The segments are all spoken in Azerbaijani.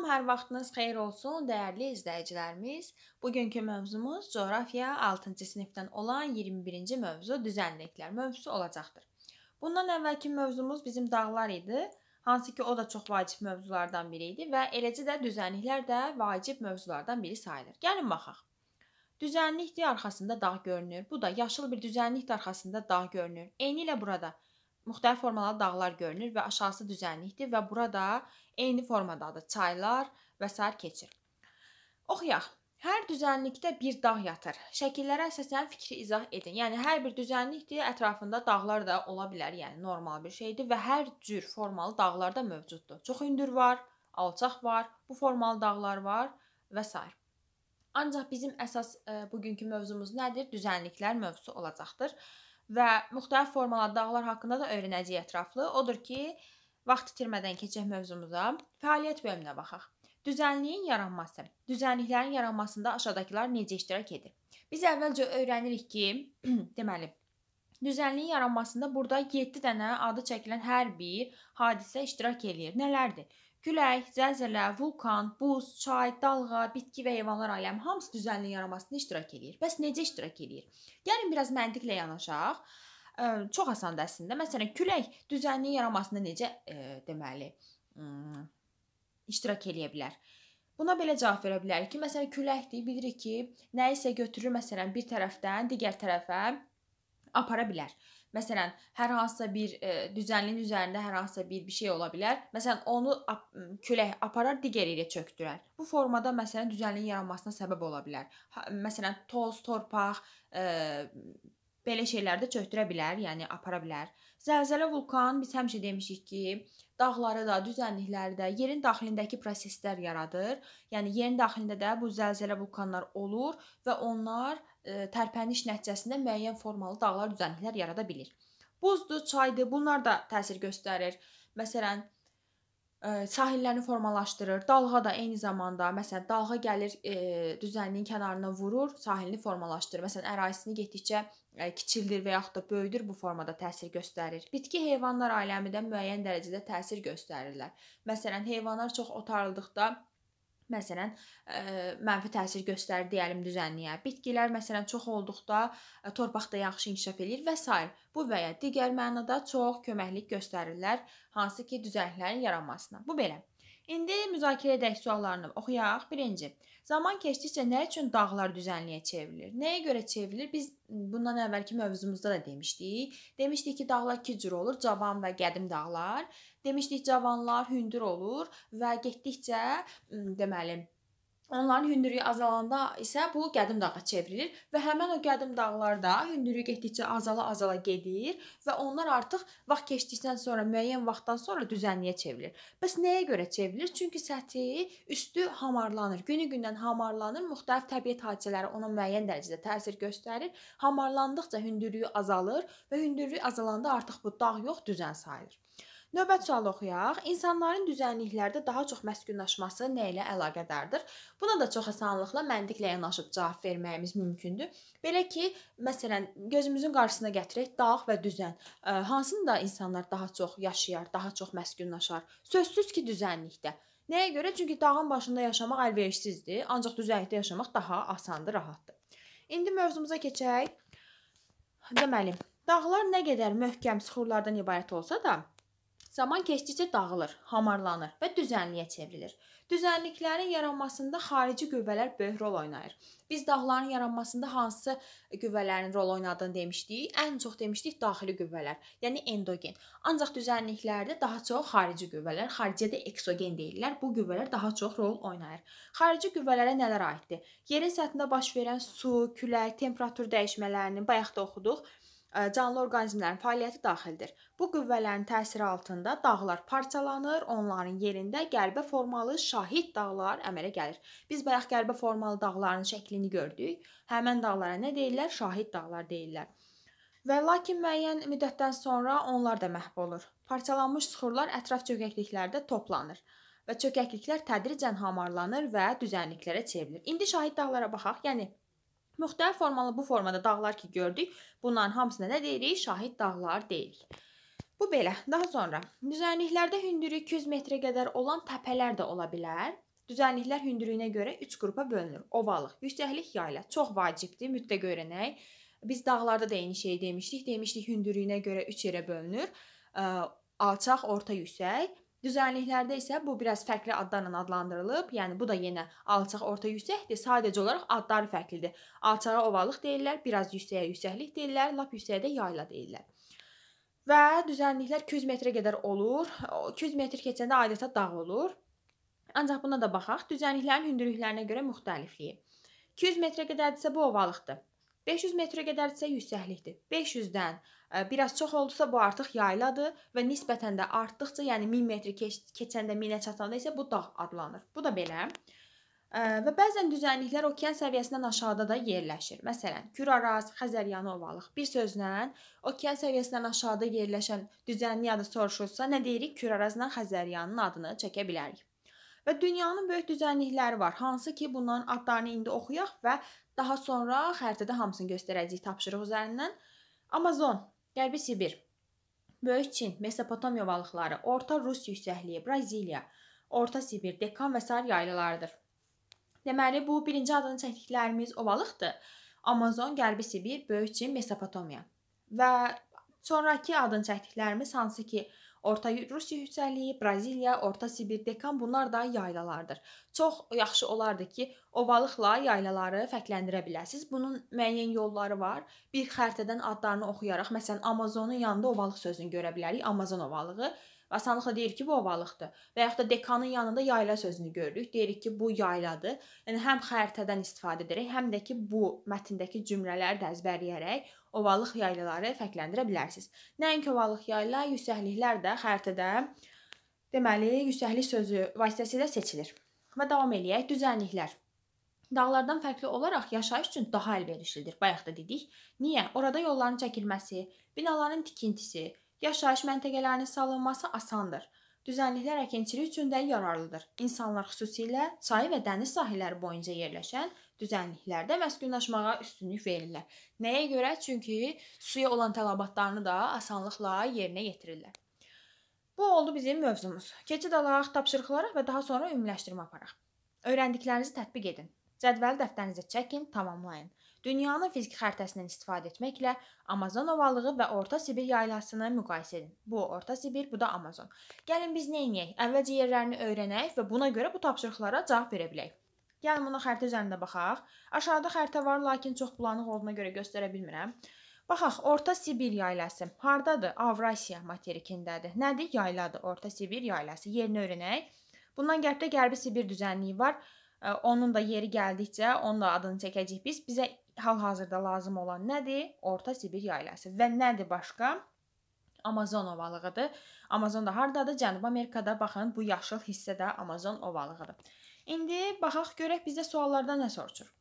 Salam, hər vaxtınız xeyir olsun, dəyərli izləyicilərimiz. Bugünkü mövzumuz coğrafiya 6-cı sinifdən olan 21-ci mövzu düzənliklər mövzusu olacaqdır. Bundan əvvəlki mövzumuz bizim dağlar idi, hansı ki o da çox vacib mövzulardan biri idi və eləcə də düzənliklər də vacib mövzulardan biri sayılır. Gəlin baxaq. Düzənlikdir, arxasında dağ görünür. Bu da yaşıl bir düzənlikdir, arxasında dağ görünür. Eyni ilə burada müxtəlif formalı dağlar görünür və aşağısı düzənlikdir və burada eyni formadadır çaylar və sair keçir. Oxuyaq. Hər düzənlikdə bir dağ yatır. Şəkillərə əsasən fikri izah edin. Yəni hər bir düzənlikdir, ətrafında dağlar da ola bilər, yəni normal bir şeydir və hər cür formalı dağlar da mövcuddur. Çox hündür var, alçaq var, bu formalı dağlar var və s. Ancaq bizim əsas e, bugünkü mövzumuz nədir? Düzənliklər mövzusu olacaqdır və müxtəlif formalarda dağlar haqqında da öyrənəcəyik ətraflı. Odur ki, vaxt itirmədən keçək mövzumuza. Fəaliyyət bölümünə baxaq. Düzənliyin yaranması. Düzənliklərin yaranmasında aşağıdakılar necə iştirak edir? Biz əvvəlcə öyrənirik ki, deməli, düzənliyin yaranmasında burada 7 dənə adı çəkilən hər bir hadisə iştirak eləyir. Nələrdir? Külək, zəlzələ, vulkan, buz, çay, dalğa, bitki və heyvanlar aləmi hamısı düzənliyin yaranmasına iştirak eləyir. Bəs necə iştirak eləyir? Gəlin biraz məntiqlə yanaşaq. Ə, çox asandır əslində. Məsələn, külək düzənliyin yaranmasına necə ə, deməli, ə, iştirak eləyə bilər? Buna belə cavab verə bilərik ki, məsələn, küləkdir, bilirik ki, nəyisə götürür, məsələn, bir tərəfdən digər tərəfə apara bilər. Məsələn, hər hansısa bir e, düzənliyin üzərində hər hansısa bir bir şey ola bilər. Məsələn, onu ap külək aparar digər yerə çökdürər. Bu formada məsələn düzənliyin yaranmasına səbəb ola bilər. Ha, məsələn, toz, torpaq, e, belə şeylərdə çökdürə bilər, yəni apara bilər. Zəlzələ vulkan biz həmişə demişik ki, dağları da, düzənlikləri də yerin daxilindəki proseslər yaradır. Yəni yerin daxilində də bu zəlzələ vulkanlar olur və onlar E, tərpəniş nəticəsində müəyyən formalı dağlar, düzənliklər yarada bilir. Buzdur, çaydır, bunlar da təsir göstərir. Məsələn, e, sahillərini formalaşdırır. Dalğa da eyni zamanda, məsələn, dalğa gəlir, e, düzənliyin kənarına vurur, sahilini formalaşdırır. Məsələn, ərazisini getdikcə kiçildir və yaxud da böyüdür, bu formada təsir göstərir. Bitki heyvanlar aləmi də müəyyən dərəcədə təsir göstərirlər. Məsələn, heyvanlar çox otarıldıqda Məsələn, ə, mənfi təsir göstərir deyəlim düzənliyə. Bitkilər məsələn çox olduqda ə, torpaqda yaxşı inkişaf eləyir və s. Bu və ya digər mənada çox köməklik göstərirlər, hansı ki, düzənliklərin yaranmasına. Bu belə. İndi müzakirə edək suallarını oxuyaq. Birinci. Zaman keçdikcə nə üçün dağlar düzənliyə çevrilir? Nəyə görə çevrilir? Biz bundan əvvəlki mövzumuzda da demişdik. Demişdik ki, dağlar iki cür olur: cavan və qədim dağlar. Demişdik cavanlar hündür olur və getdikcə deməli Onların hündürlüyü azalanda isə bu qədim dağa çevrilir və həmin o qədim dağlar da hündürlüyü getdikcə azala-azala gedir və onlar artıq vaxt keçdikdən sonra, müəyyən vaxtdan sonra düzənliyə çevrilir. Bəs nəyə görə çevrilir? Çünki səthi, üstü hamarlanır. Günü-gündən hamarlanır, müxtəlif təbiət hadisələri ona müəyyən dərəcədə təsir göstərir. Hamarlandıqca hündürlüyü azalır və hündürlüyü azalanda artıq bu dağ yox, düzən sayılır. Növbət sualı oxuyaq. İnsanların düzənliklərdə daha çox məskunlaşması nə ilə əlaqədardır? Buna da çox asanlıqla məntiqlə yanaşıb cavab verməyimiz mümkündür. Belə ki, məsələn, gözümüzün qarşısına gətirək dağ və düzən. Hansını da insanlar daha çox yaşayar, daha çox məskunlaşar? Sözsüz ki, düzənlikdə. Nəyə görə? Çünki dağın başında yaşamaq əlverişsizdir, ancaq düzənlikdə yaşamaq daha asandır, rahatdır. İndi mövzumuza keçək. Deməli, dağlar nə qədər möhkəm süxurlardan ibarət olsa da, Zaman keçdikcə dağılır, hamarlanır və düzənliyə çevrilir. Düzənliklərin yaranmasında xarici qüvvələr böyük rol oynayır. Biz dağların yaranmasında hansı qüvvələrin rol oynadığını demişdik. Ən çox demişdik daxili qüvvələr, yəni endogen. Ancaq düzənliklərdə daha çox xarici qüvvələr, xaricdə eksogen deyirlər. Bu qüvvələr daha çox rol oynayır. Xarici qüvvələrə nələr aiddir? Yerin səthində baş verən su, külək, temperatur dəyişmələrinin bayaq da oxuduq canlı orqanizmlərin fəaliyyəti daxildir. Bu qüvvələrin təsiri altında dağlar parçalanır, onların yerində qəlbə formalı şahid dağlar əmələ gəlir. Biz bayaq qəlbə formalı dağların şəklini gördük. Həmin dağlara nə deyirlər? Şahid dağlar deyirlər. Və lakin müəyyən müddətdən sonra onlar da məhv olur. Parçalanmış süxurlar ətraf çökəkliklərdə toplanır və çökəkliklər tədricən hamarlanır və düzənliklərə çevrilir. İndi şahid dağlara baxaq. Yəni Müxtəlif formalı bu formada dağlar ki gördük, bunların hamısına nə deyirik? Şahid dağlar deyirik. Bu belə. Daha sonra düzənliklərdə hündürlüyü 200 metrə qədər olan təpələr də ola bilər. Düzənliklər hündürlüyünə görə 3 qrupa bölünür. Ovalıq, yüksəklik, yayla. Çox vacibdir, mütləq öyrənək. Biz dağlarda da eyni şey demişdik. Demişdik hündürlüyünə görə 3 yerə bölünür. Alçaq, orta, yüksək. Düzənliklərdə isə bu biraz fərqli adlarla adlandırılıb, yəni bu da yenə alçaq, orta, yüksəkdir. Sadəcə olaraq adları fərqlidir. Alçağa ovalıq deyirlər, biraz yüksəyə yüksəklik deyirlər, lap yüksəyə də yayla deyirlər. Və düzənliklər 200 metrə qədər olur. 200 metr keçəndə adətən dağ olur. Ancaq buna da baxaq, düzənliklərin hündürlüklərinə görə müxtəlifliyi. 200 metrə qədərdirsə bu ovalıqdır. 500 metrə qədərdirsə yüksəklikdir. 500-dən Biraz çox oldusa bu artıq yayladır və nisbətən də artdıqca, yəni 1000 metr keç keçəndə 1000-ə çatanda isə bu dağ adlanır. Bu da belə. Və bəzən düzənliklər okean səviyyəsindən aşağıda da yerləşir. Məsələn, Küraraz, Xəzəryanı ovalıq. Bir sözlə, okean səviyyəsindən aşağıda yerləşən düzənlik adı soruşulsa, nə deyirik? Kürarazdan Xəzəryanın adını çəkə bilərik. Və dünyanın böyük düzənlikləri var, hansı ki, bunların adlarını indi oxuyaq və daha sonra xəritədə hamısını göstərəcəyik tapşırıq üzərindən. Amazon Qərbi Sibir, Böyük Çin, Mesopotomiya ovalıqları, Orta Rus yüksəkliyi, Braziliya, Orta Sibir, Dekan və sair yaylalarıdır. Deməli, bu birinci adını çəkdiklərimiz ovalıqdır. Amazon, Qərbi Sibir, Böyük Çin, Mesopotomiya. Və sonrakı adını çəkdiklərimiz hansı ki, Orta Rusiya yüksəliyi, Braziliya, Orta Sibir, Dekan bunlar da yaylalardır. Çox yaxşı olardı ki, ovalıqla yaylaları fərqləndirə biləsiz. Bunun müəyyən yolları var. Bir xəritədən adlarını oxuyaraq, məsələn, Amazonun yanında ovalıq sözünü görə bilərik, Amazon ovalığı. Və asanlıqla deyirik ki, bu ovalıqdır. Və yaxud da dekanın yanında yayla sözünü görürük. Deyirik ki, bu yayladır. Yəni həm xəritədən istifadə edirik, həm də ki, bu mətndəki cümlələri də əzbərləyərək ovalıq yaylaları fərqləndirə bilərsiniz. Nəinki ovalıq yayla, yüksəkliklər də xəritədə deməli, yüksəklik sözü vasitəsilə seçilir. Və davam eləyək, düzənliklər. Dağlardan fərqli olaraq yaşayış üçün daha əlverişlidir. Bayaq da dedik. Niyə? Orada yolların çəkilməsi, binaların tikintisi, Yaşayış məntəqələrinin salınması asandır. Düzənliklər əkinçilik üçün də yararlıdır. İnsanlar xüsusilə çay və dəniz sahilləri boyunca yerləşən düzənliklərdə məskunlaşmağa üstünlük verirlər. Nəyə görə? Çünki suya olan tələbatlarını da asanlıqla yerinə yetirirlər. Bu oldu bizim mövzumuz. Keçid alaq tapşırıqlara və daha sonra ümumiləşdirmə aparaq. Öyrəndiklərinizi tətbiq edin. Cədvəli dəftərinizə çəkin, tamamlayın. Dünyanın fiziki xəritəsindən istifadə etməklə Amazon ovalığı və Orta Sibir yaylasını müqayisə edin. Bu Orta Sibir, bu da Amazon. Gəlin biz nə edək? Əvvəlcə yerlərini öyrənək və buna görə bu tapşırıqlara cavab verə bilək. Gəlin buna xəritə üzərində baxaq. Aşağıda xəritə var, lakin çox bulanıq olduğuna görə göstərə bilmirəm. Baxaq, Orta Sibir yaylası hardadır? Avrasiya materikindədir. Nədir? Yayladır. Orta Sibir yaylası. Yerini öyrənək. Bundan qərbdə Qərbi Sibir düzənliyi var. Onun da yeri gəldikcə onun da adını çəkəcəyik biz. Bizə hal-hazırda lazım olan nədir? Orta Sibir yaylası. Və nədir başqa? Amazon ovalığıdır. Amazon da hardadır? Cənubi Amerikada. Baxın, bu yaşıl hissə də Amazon ovalığıdır. İndi baxaq görək bizdə suallarda nə soruşur.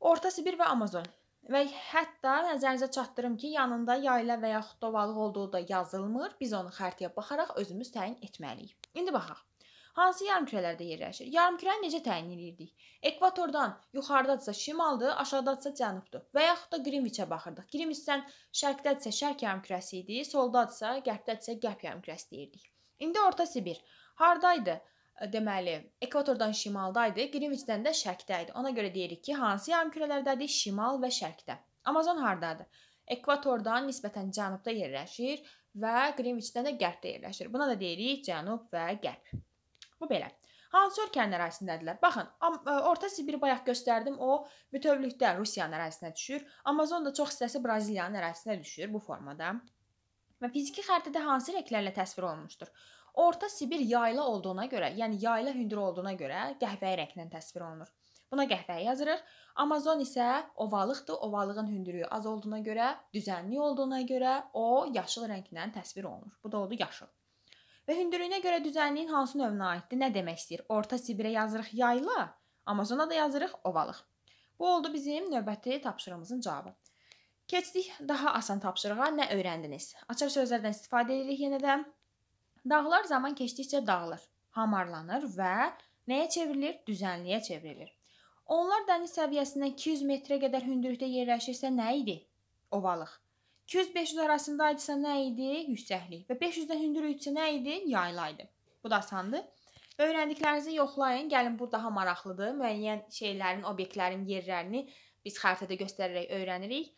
Orta Sibir və Amazon. Və hətta nəzərinizə çatdırım ki, yanında yayla və yaxud da ovalıq olduğu da yazılmır. Biz onu xəritəyə baxaraq özümüz təyin etməliyik. İndi baxaq. Hansı yarımkürələrdə yerləşir? Yarımkürəni necə təyin edirdik? Ekvatordan yuxarıdadsa şimaldır, aşağıdadsa cənubdur. Və yaxud da Greenwich-ə baxırdıq. Greenwich-dən şərqdədsə şərq yarımkürəsi idi, soldadsa qərbdədsə qərb yarımkürəsi deyirdik. İndi Orta Sibir hardaydı? E, deməli, ekvatordan şimaldaydı, Greenwich-dən də şərqdə idi. Ona görə deyirik ki, hansı yarımkürələrdədir? Şimal və şərqdə. Amazon hardadır? Ekvatordan nisbətən cənubda yerləşir və Greenwich-dən də qərbdə yerləşir. Buna da deyirik cənub və qərb. Bu belə. Hansı ölkənin ərazisindədirlər? Baxın, e, orta Sibir bayaq göstərdim, o bütövlükdə Rusiyanın ərazisinə düşür. Amazon da çox hissəsi Braziliyanın ərazisinə düşür bu formada. Və fiziki xəritədə hansı rənglərlə təsvir olunmuşdur? Orta Sibir yayla olduğuna görə, yəni yayla hündür olduğuna görə qəhvəyi rənglə təsvir olunur. Buna qəhvəyi yazırıq. Amazon isə ovalıqdır. Ovalığın hündürlüyü az olduğuna görə, düzənli olduğuna görə o yaşıl rənglə təsvir olunur. Bu da oldu yaşıl. Və hündürlüyünə görə düzənliyin hansı növünə aiddir? Nə demək istəyir? Orta Sibirə yazırıq yayla, Amazona da yazırıq ovalıq. Bu oldu bizim növbəti tapşırığımızın cavabı. Keçdik daha asan tapşırığa. Nə öyrəndiniz? Açar sözlərdən istifadə edirik yenə də. Dağlar zaman keçdikcə dağılır, hamarlanır və nəyə çevrilir? Düzənliyə çevrilir. Onlar dəniz səviyyəsindən 200 metrə qədər hündürlükdə yerləşirsə nə idi? Ovalıq. 200-500 arasındaydısa nə idi? Yüksəklik. Və 500-dən hündürlüksə nə idi? Yayla idi. Bu da asandır. Öyrəndiklərinizi yoxlayın. Gəlin bu daha maraqlıdır. Müəyyən şeylərin, obyektlərin yerlərini biz xəritədə göstərərək öyrənirik.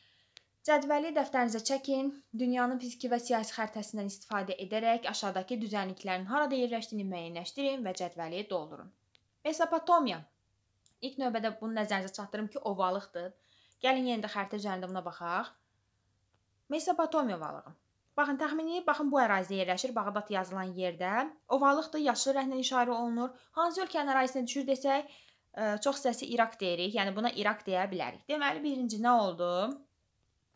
Cədvəli dəftərinizə çəkin. Dünyanın fiziki və siyasi xəritəsindən istifadə edərək aşağıdakı düzənliklərin harada yerləşdiyini müəyyənləşdirin və cədvəli doldurun. Mesopotamiya. İlk növbədə bunu nəzərinizə çatdırım ki, ovalıqdır. Gəlin yenə də xəritə üzərində buna baxaq. Mesopotomiya ovalığı. Baxın, təxmini baxın bu ərazidə yerləşir, Bağdad yazılan yerdə. Ovalıq da yaşıl rənglə işarə olunur. Hansı ölkənin ərazisinə düşür desək, ə, e, çox səsi İraq deyirik. Yəni buna İraq deyə bilərik. Deməli, birinci nə oldu?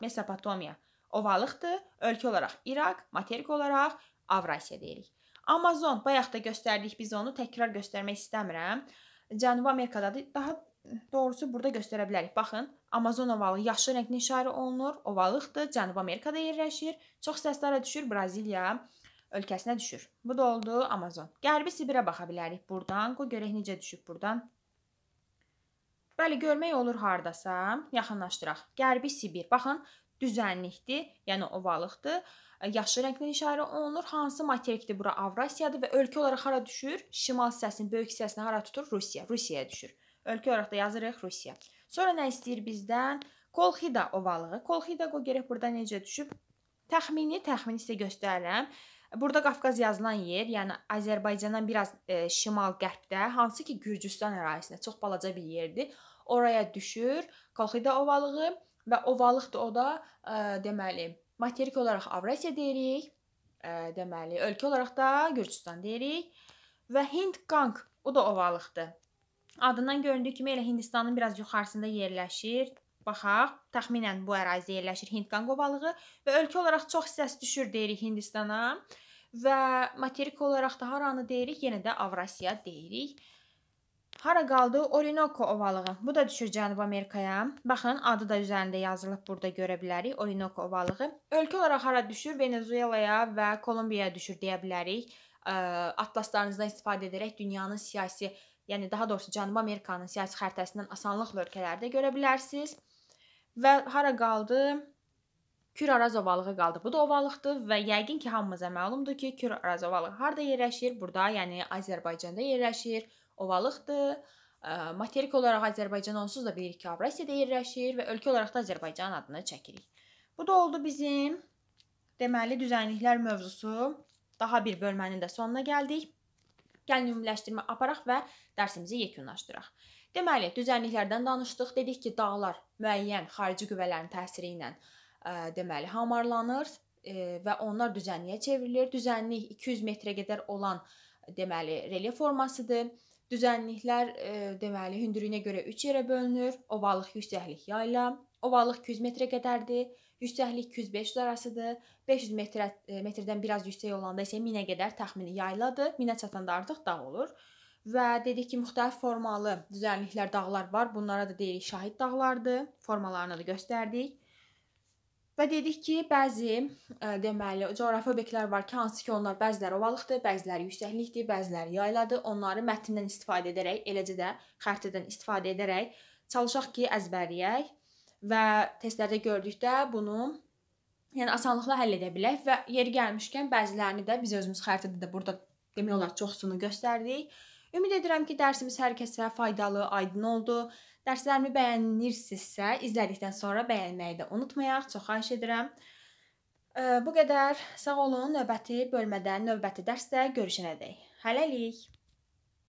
Mesopotomiya ovalıqdır. Ölkə olaraq İraq, materik olaraq Avrasiya deyirik. Amazon bayaq da göstərdik biz onu, təkrar göstərmək istəmirəm. Cənubi Amerikadadır. Daha doğrusu burada göstərə bilərik. Baxın, Amazon ovalı yaşıl rənglə işarə olunur. Ovalıqdır, Cənubi Amerikada yerləşir. Çox səslərə düşür Braziliya ölkəsinə düşür. Bu da oldu Amazon. Qərbi Sibirə baxa bilərik burdan. Qoy görək necə düşüb burdan. Bəli, görmək olur hardasa. Yaxınlaşdıraq. Qərbi Sibir. Baxın, düzənlikdir, yəni ovalıqdır. Yaşıl rənglə işarə olunur. Hansı materikdir bura? Avrasiyadır və ölkə olaraq hara düşür? Şimal hissəsini, böyük hissəsini hara tutur? Rusiya. Rusiyaya düşür ölkə olaraq da yazırıq Rusiya. Sonra nə istəyir bizdən? Kolxida ovalığı. Kolxida qo gərək burada necə düşüb? Təxmini, təxmini sizə göstərirəm. Burada Qafqaz yazılan yer, yəni Azərbaycandan biraz e, şimal-qərbdə, hansı ki Gürcüstan ərazisində çox balaca bir yerdir. Oraya düşür Kolxida ovalığı və ovalıq da o da e, deməli materik olaraq Avrasiya deyirik. E, deməli ölkə olaraq da Gürcüstan deyirik və Hind Qanq o da ovalıqdır. Adından göründüyü kimi elə Hindistanın biraz yuxarısında yerləşir. Baxaq, təxminən bu ərazidə yerləşir Hindqan qobalığı və ölkə olaraq çox hissəsi düşür deyirik Hindistana və materik olaraq da haranı deyirik, yenə də Avrasiya deyirik. Hara qaldı? Orinoco ovalığı. Bu da düşür Cənubi Amerikaya. Baxın, adı da üzərində yazılıb burada görə bilərik. Orinoco ovalığı. Ölkə olaraq hara düşür? Venezuelaya və Kolumbiyaya düşür deyə bilərik atlaslarınızdan istifadə edərək dünyanın siyasi, yəni daha doğrusu Cənubi Amerikanın siyasi xəritəsindən asanlıqla ölkələrdə görə bilərsiniz. Və hara qaldı? Küraraz ovalığı qaldı. Bu da ovalıqdır və yəqin ki, hamımıza məlumdur ki, Küraraz ovalığı harda yerləşir? Burada, yəni Azərbaycanda yerləşir. Ovalıqdır. Materik olaraq Azərbaycan onsuz da bilirik ki, Avrasiyada yerləşir və ölkə olaraq da Azərbaycan adını çəkirik. Bu da oldu bizim deməli düzənliklər mövzusu. Daha bir bölmənin də sonuna gəldik. Gəlin ümumiləşdirmə aparaq və dərsimizi yekunlaşdıraq. Deməli, düzənliklərdən danışdıq. Dedik ki, dağlar müəyyən xarici qüvvələrin təsiri ilə ə, e, deməli hamarlanır ə, e, və onlar düzənliyə çevrilir. Düzənlik 200 metrə qədər olan deməli relyef formasıdır. Düzənliklər e, deməli hündürlüyünə görə 3 yerə bölünür. Ovallıq yüksəklik yayla. Ovallıq 200 metrə qədərdir. Yüksəklik 200-500 arasıdır. 500 metrə, e, metrdən biraz yüksək olanda isə 1000-ə qədər təxmini yayladır. 1000-ə çatanda artıq dağ olur. Və dedik ki, müxtəlif formalı düzənliklər, dağlar var. Bunlara da deyirik şahid dağlardır. Formalarını da göstərdik. Və dedik ki, bəzi ə, e, deməli coğrafi obyektlər var ki, hansı ki onlar bəziləri ovalıqdır, bəziləri yüksəklikdir, bəziləri yayladır. Onları mətndən istifadə edərək, eləcə də xəritədən istifadə edərək çalışaq ki, əzbərləyək və testlərdə gördükdə bunu yəni asanlıqla həll edə bilək və yeri gəlmişkən bəzilərini də biz özümüz xəritədə də burada demək olar çoxsunu göstərdik. Ümid edirəm ki, dərsimiz hər kəsə faydalı, aydın oldu. Dərslərimi bəyənirsinizsə, izlədikdən sonra bəyənməyi də unutmayaq. Çox xahiş edirəm. Bu qədər. Sağ olun. Növbəti bölmədə, növbəti dərsdə görüşənədək. Hələlik.